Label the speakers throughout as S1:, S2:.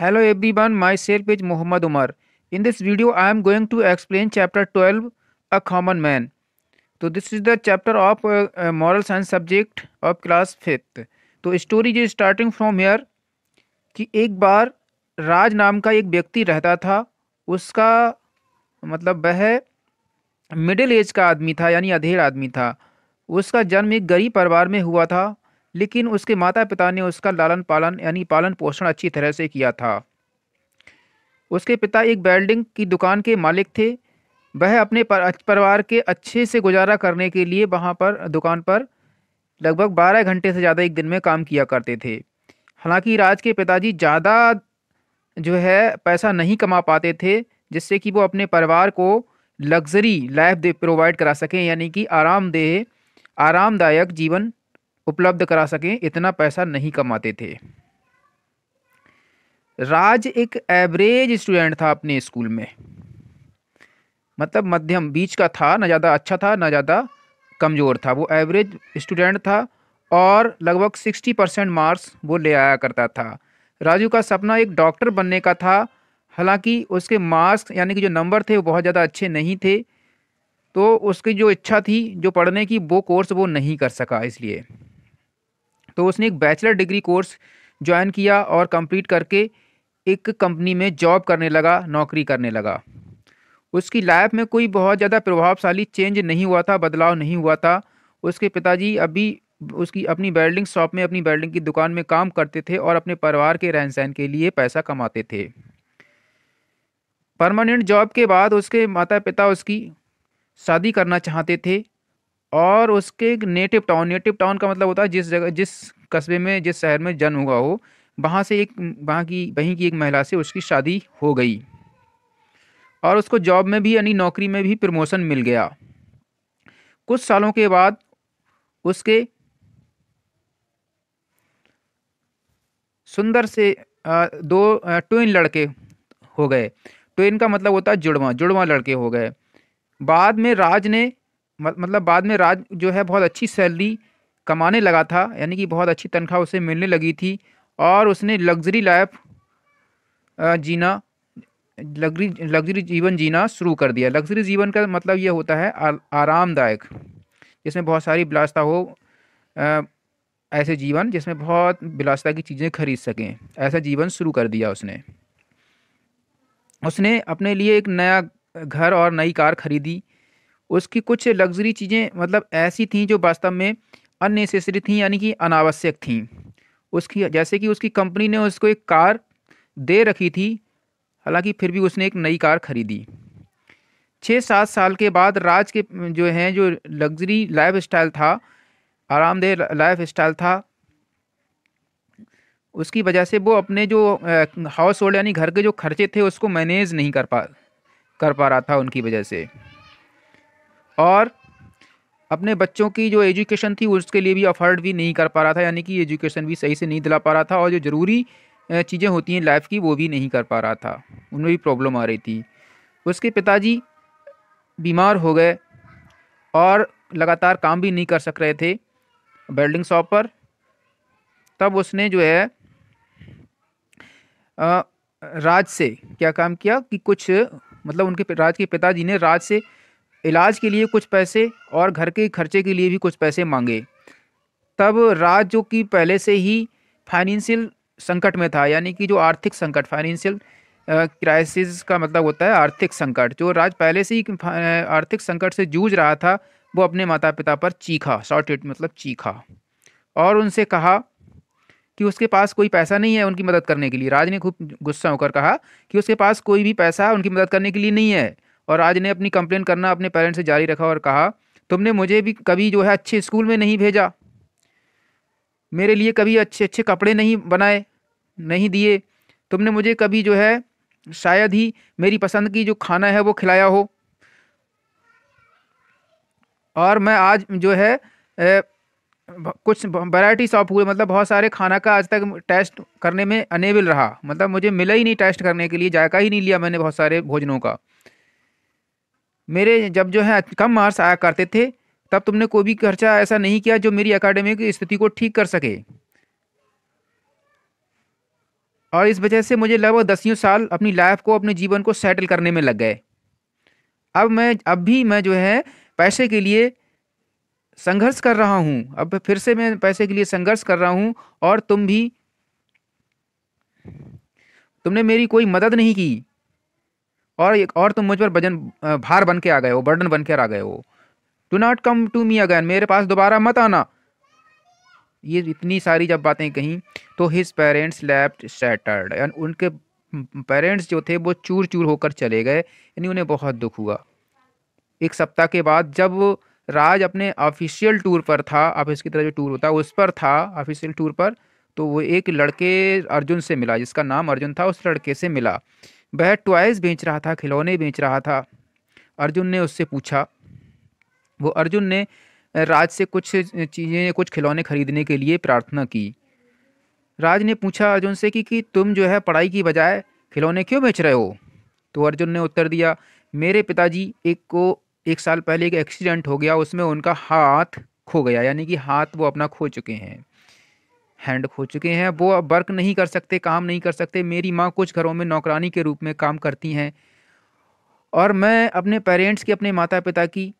S1: hello everyone my myself is Mohammad Umar in this video I am going to explain chapter twelve a Common man तो this is the chapter of moral science subject of class fifth तो story जो starting from here कि एक बार राज नाम का एक व्यक्ति रहता था उसका मतलब वह मिडिल एज का आदमी था यानी अधेड़ आदमी था उसका जन्म एक गरीब परिवार में हुआ था लेकिन उसके माता पिता ने उसका लालन पालन यानी पालन पोषण अच्छी तरह से किया था उसके पिता एक बेल्डिंग की दुकान के मालिक थे वह अपने परिवार के अच्छे से गुजारा करने के लिए वहाँ पर दुकान पर लगभग बारह घंटे से ज़्यादा एक दिन में काम किया करते थे हालांकि राज के पिताजी ज़्यादा जो है पैसा नहीं कमा पाते थे जिससे कि वो अपने परिवार को लग्जरी लाइफ दे प्रोवाइड करा सकें यानी कि आरामदेह आरामदायक जीवन उपलब्ध करा सकें इतना पैसा नहीं कमाते थे राज एक एवरेज स्टूडेंट था अपने स्कूल में मतलब मध्यम बीच का था ना ज़्यादा अच्छा था ना ज़्यादा कमज़ोर था वो एवरेज स्टूडेंट था और लगभग सिक्सटी परसेंट मार्क्स वो ले आया करता था राजू का सपना एक डॉक्टर बनने का था हालांकि उसके मार्क्स यानी कि जो नंबर थे वो बहुत ज़्यादा अच्छे नहीं थे तो उसकी जो इच्छा थी जो पढ़ने की वो कोर्स वो नहीं कर सका इसलिए तो उसने एक बैचलर डिग्री कोर्स ज्वाइन किया और कंप्लीट करके एक कंपनी में जॉब करने लगा नौकरी करने लगा उसकी लाइफ में कोई बहुत ज़्यादा प्रभावशाली चेंज नहीं हुआ था बदलाव नहीं हुआ था उसके पिताजी अभी उसकी अपनी वेल्डिंग शॉप में अपनी वेल्डिंग की दुकान में काम करते थे और अपने परिवार के रहन सहन के लिए पैसा कमाते थे परमानेंट जॉब के बाद उसके माता पिता उसकी शादी करना चाहते थे और उसके एक नेटिव टाउन नेटिव टाउन का मतलब होता है जिस जगह जिस कस्बे में जिस शहर में जन्म हुआ हो वहाँ से एक वहाँ की वहीं की एक महिला से उसकी शादी हो गई और उसको जॉब में भी यानी नौकरी में भी प्रमोशन मिल गया कुछ सालों के बाद उसके सुंदर से दो ट्विन लड़के हो गए ट्विन का मतलब होता है जुड़वा जुड़वा लड़के हो गए बाद में राज ने मतलब बाद में राज जो है बहुत अच्छी सैलरी कमाने लगा था यानी कि बहुत अच्छी तनख्वाह उसे मिलने लगी थी और उसने लग्जरी लाइफ जीना लग्जरी लग्जरी जीवन जीना शुरू कर दिया लग्जरी जीवन का मतलब यह होता है आरामदायक जिसमें बहुत सारी बिलासता हो ऐसे जीवन जिसमें बहुत बिलासता की चीज़ें खरीद सकें ऐसा जीवन शुरू कर दिया उसने उसने अपने लिए एक नया घर और नई कार खरीदी उसकी कुछ लग्जरी चीज़ें मतलब ऐसी थी जो वास्तव में अननेसेसरी थी यानी कि अनावश्यक थी उसकी जैसे कि उसकी कंपनी ने उसको एक कार दे रखी थी हालांकि फिर भी उसने एक नई कार खरीदी छः सात साल के बाद राज के जो हैं जो लग्जरी लाइफ स्टाइल था आरामदेह लाइफ स्टाइल था उसकी वजह से वो अपने जो हाउस होल्ड यानी घर के जो खर्चे थे उसको मैनेज नहीं कर पा कर पा रहा था उनकी वजह से और अपने बच्चों की जो एजुकेशन थी उसके लिए भी अफोर्ड भी नहीं कर पा रहा था यानी कि एजुकेशन भी सही से नहीं दिला पा रहा था और जो ज़रूरी चीज़ें होती हैं लाइफ की वो भी नहीं कर पा रहा था उनमें भी प्रॉब्लम आ रही थी उसके पिताजी बीमार हो गए और लगातार काम भी नहीं कर सक रहे थे वेल्डिंग शॉप पर तब उसने जो है राज से क्या काम किया कि कुछ मतलब उनके राज के पिताजी ने राज से इलाज के लिए कुछ पैसे और घर के खर्चे के लिए भी कुछ पैसे मांगे तब राज जो कि पहले से ही फाइनेंशियल संकट में था यानी कि जो आर्थिक संकट फाइनेंशियल क्राइसिस का मतलब होता है आर्थिक संकट जो राज पहले से ही आर्थिक संकट से जूझ रहा था वो अपने माता पिता पर चीखा शॉर्टेड मतलब चीखा और उनसे कहा कि उसके पास कोई पैसा नहीं है उनकी मदद करने के लिए राज ने खूब गुस्सा होकर कहा कि उसके पास कोई भी पैसा उनकी मदद करने के लिए नहीं है और आज ने अपनी कंप्लेन करना अपने पेरेंट्स से जारी रखा और कहा तुमने मुझे भी कभी जो है अच्छे स्कूल में नहीं भेजा मेरे लिए कभी अच्छे अच्छे कपड़े नहीं बनाए नहीं दिए तुमने मुझे कभी जो है शायद ही मेरी पसंद की जो खाना है वो खिलाया हो और मैं आज जो है ए, कुछ वैरायटीस शॉप हुए मतलब बहुत सारे खाना का आज तक टेस्ट करने में अनेबल रहा मतलब मुझे मिला ही नहीं टेस्ट करने के लिए जायका ही नहीं लिया मैंने बहुत सारे भोजनों का मेरे जब जो है कम मार्क्स आया करते थे तब तुमने कोई भी खर्चा ऐसा नहीं किया जो मेरी अकेडमिक स्थिति को ठीक कर सके और इस वजह से मुझे लगभग दसियों साल अपनी लाइफ को अपने जीवन को सेटल करने में लग गए अब मैं अब भी मैं जो है पैसे के लिए संघर्ष कर रहा हूँ अब फिर से मैं पैसे के लिए संघर्ष कर रहा हूँ और तुम भी तुमने मेरी कोई मदद नहीं की और एक और तुम मुझ पर वजन भार बन के आ गए हो बर्डन बन के आ गए हो do not come to me again मेरे पास दोबारा मत आना ये इतनी सारी जब बातें कहीं तो his parents left shattered and उनके पेरेंट्स जो थे वो चूर चूर होकर चले गए यानी उन्हें बहुत दुख हुआ एक सप्ताह के बाद जब राज अपने ऑफिशियल टूर पर था ऑफिस की तरह जो टूर होता उस पर था ऑफिशियल टूर पर तो वो एक लड़के अर्जुन से मिला जिसका नाम अर्जुन था उस लड़के से मिला वह टॉयज़ बेच रहा था खिलौने बेच रहा था अर्जुन ने उससे पूछा वो अर्जुन ने राज से कुछ चीज़ें कुछ खिलौने खरीदने के लिए प्रार्थना की राज ने पूछा अर्जुन से कि, कि तुम जो है पढ़ाई की बजाय खिलौने क्यों बेच रहे हो तो अर्जुन ने उत्तर दिया मेरे पिताजी एक को एक साल पहले एक एक्सीडेंट हो गया उसमें उनका हाथ खो गया यानी कि हाथ वो अपना खो चुके हैं हैंड खो चुके हैं वो अब वर्क नहीं कर सकते काम नहीं कर सकते मेरी माँ कुछ घरों में नौकरानी के रूप में काम करती हैं और मैं अपने पेरेंट्स की अपने माता पिता की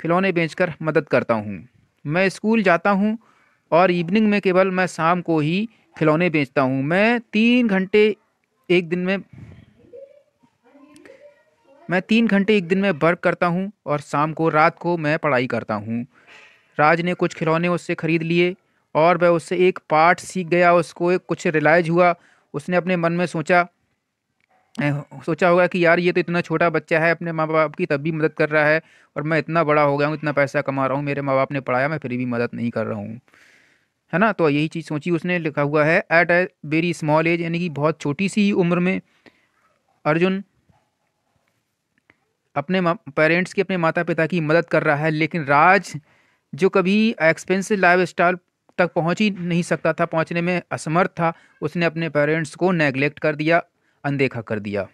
S1: खिलौने बेचकर मदद करता हूँ मैं स्कूल जाता हूँ और इवनिंग में केवल मैं शाम को ही खिलौने बेचता हूँ मैं तीन घंटे एक दिन में मैं तीन घंटे एक दिन में वर्क करता हूँ और शाम को रात को मैं पढ़ाई करता हूँ राज ने कुछ खिलौने उससे ख़रीद लिए और वह उससे एक पाठ सीख गया उसको एक कुछ रिलाइज हुआ उसने अपने मन में सोचा सोचा होगा कि यार ये तो इतना छोटा बच्चा है अपने माँ बाप की तब भी मदद कर रहा है और मैं इतना बड़ा हो गया हूँ इतना पैसा कमा रहा हूँ मेरे माँ बाप ने पढ़ाया मैं फिर भी मदद नहीं कर रहा हूँ है ना तो यही चीज़ सोची उसने लिखा हुआ है at a very small age यानी कि बहुत छोटी सी उम्र में अर्जुन अपने पेरेंट्स की अपने माता पिता की मदद कर रहा है लेकिन राज जो कभी एक्सपेंसिव लाइफ स्टाइल तक पहुंच ही नहीं सकता था पहुंचने में असमर्थ था उसने अपने पेरेंट्स को नेग्लेक्ट कर दिया अनदेखा कर दिया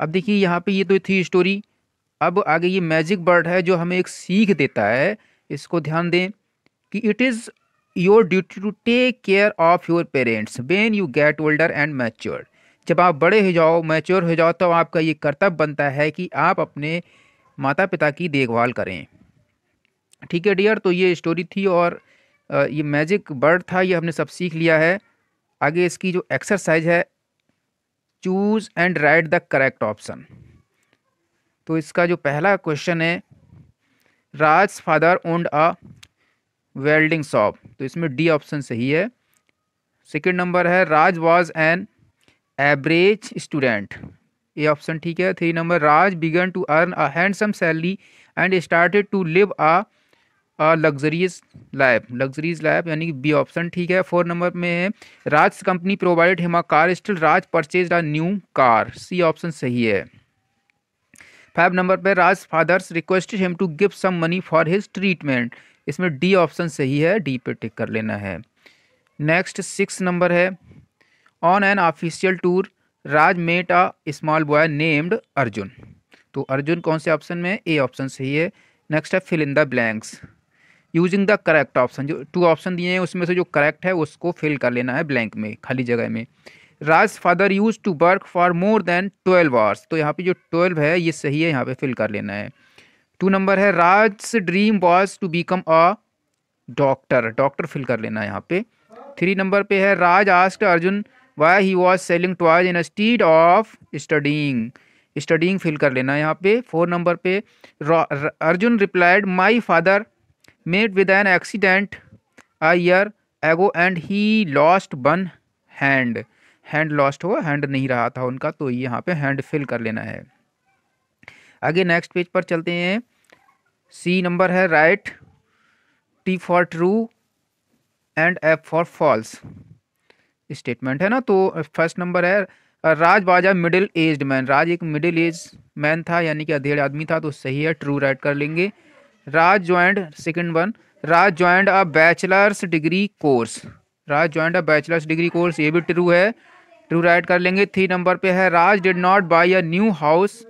S1: अब देखिए यहाँ पे ये तो थी स्टोरी अब आगे ये मैजिक वर्ड है जो हमें एक सीख देता है इसको ध्यान दें कि it is your duty to take care of your parents when you get older and mature जब आप बड़े हो जाओ मैच्योर हो जाओ तो आपका ये कर्तव्य बनता है कि आप अपने माता पिता की देखभाल करें ठीक है डियर तो ये स्टोरी थी और ये मैजिक वर्ड था ये हमने सब सीख लिया है आगे इसकी जो एक्सरसाइज है choose and write the correct option तो इसका जो पहला क्वेश्चन है Raj father owned a welding shop तो इसमें डी ऑप्शन सही है सेकेंड नंबर है Raj was an average student A option ठीक है three number Raj began to earn a handsome salary and started to live a luxurious life luxurious life यानी कि B option ठीक है फोर नंबर में है Raj company provided him a car still Raj purchase a new car C option सही है five number पर Raj father's requested him to give some money for his treatment इसमें डी ऑप्शन सही है डी पे टिक कर लेना है नेक्स्ट सिक्स नंबर है on an official tour Raj met a small boy named Arjun तो अर्जुन कौन से ऑप्शन में ए ऑप्शन सही है नेक्स्ट है fill in the blanks using the correct option जो टू ऑप्शन दिए हैं उसमें से जो करेक्ट है उसको फिल कर लेना है ब्लैंक में खाली जगह में Raj father use to work for more than twelve hours तो यहाँ पे जो ट्वेल्व है ये सही है यहाँ पे फिल कर लेना है टू नंबर है Raj dream was to become a doctor doctor fill कर लेना है यहाँ पे थ्री नंबर पे है Raj asked Arjun why he was selling toys instead of studying studying fill कर लेना है यहाँ पे फोर नंबर पे Arjun replied my father met with an accident a ago and he lost lost hand hand lost हुआ hand नहीं रहा था उनका तो यहाँ पे हैंड फिल कर लेना है आगे नेक्स्ट पेज पर चलते हैं सी नंबर है write T for true and F for false statement है ना तो फर्स्ट नंबर है राज बाजा मिडिल एज्ड मैन राज एक मिडिल एज मैन था यानी कि अधेड़ आदमी था तो सही है ट्रू राइट कर लेंगे Raj joined second one Raj joined a bachelor's degree course Raj joined a bachelor's degree course ये भी ट्रू है ट्रू राइट कर लेंगे थ्री नंबर पे है Raj did not buy a new house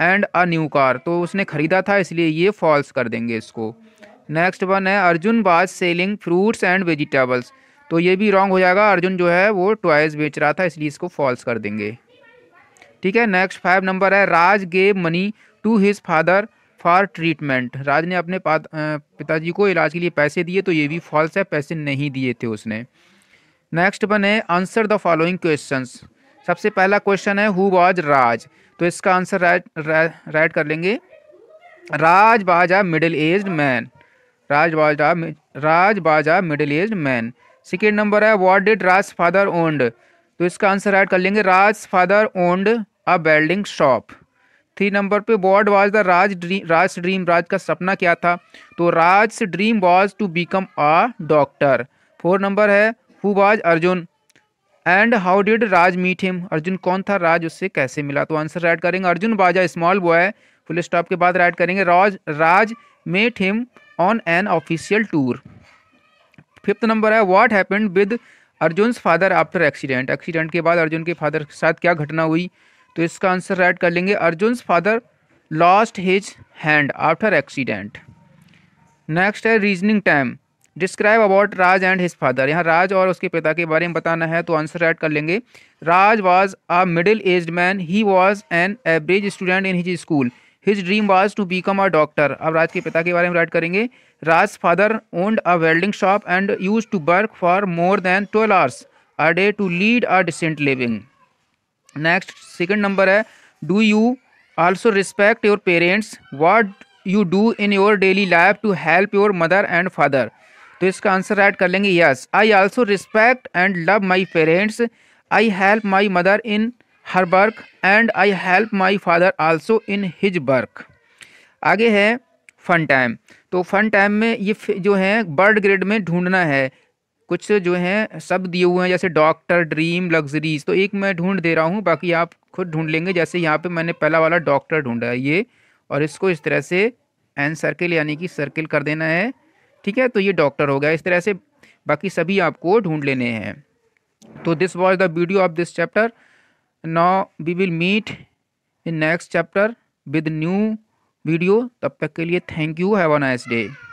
S1: and a new car तो उसने खरीदा था इसलिए ये फॉल्स कर देंगे इसको नेक्स्ट वन है अर्जुन बाज सेलिंग फ्रूट्स एंड वेजिटेबल्स तो ये भी रॉन्ग हो जाएगा अर्जुन जो है वो टॉयस बेच रहा था इसलिए इसको फॉल्स कर देंगे ठीक है नेक्स्ट फाइव नंबर है Raj gave money to his father for treatment Raj ने अपने पिताजी को इलाज के लिए पैसे दिए तो ये भी फॉल्स है पैसे नहीं दिए थे उसने नेक्स्ट वन है आंसर द फॉलोइंग क्वेश्चन सबसे पहला क्वेश्चन है हु वाज राज तो इसका आंसर राइट राइट कर लेंगे राज बाजा मिडिल एज मैन राज was a Raj was a middle age man second number है what did Raj father owned तो इसका आंसर राइट कर लेंगे Raj father owned a welding shop three number पे what was the Raj dream Raj dream Raj का सपना क्या था तो Raj dream was to become a doctor four number है who was Arjun and how did Raj meet him Arjun कौन था राज उससे कैसे मिला तो आंसर राइट करेंगे अर्जुन बाजा स्मॉल बॉय फुल स्टॉप के बाद राइट करेंगे Raj Raj met him on an official tour fifth number है what happened with Arjun father after accident accident के बाद अर्जुन के फादर के साथ क्या घटना हुई तो इसका आंसर राइट कर लेंगे Arjun father lost his hand after accident next है reasoning time describe about Raj and his father यहाँ राज और उसके पिता के बारे में बताना है तो आंसर राइट कर लेंगे Raj was a middle age man he was an average student in his school his dream was to become a doctor अब राज के पिता के बारे में राइट करेंगे Raj father owned a welding shop and use to work for more than twelve hours a day to lead a decent living next second number है do you also respect your parents what you do in your daily life to help your mother and father तो इसका answer write कर लेंगे yes I also respect and love my parents I help my mother in her work and I help my father also in his work आगे है फ़न time तो फ़न time में ये जो है बर्ड ग्रेड में ढूंढना है कुछ जो हैं सब दिए हुए हैं जैसे डॉक्टर ड्रीम लग्जरीज तो एक मैं ढूंढ दे रहा हूँ बाकी आप खुद ढूंढ लेंगे जैसे यहाँ पे मैंने पहला वाला डॉक्टर ढूंढा है ये और इसको इस तरह से एन सर्किल यानी कि सर्किल कर देना है ठीक है तो ये डॉक्टर हो गया इस तरह से बाकी सभी आपको ढूंढ लेने हैं तो this was the video of this chapter now we will meet in next chapter with new video तब तक के लिए thank you have a nice day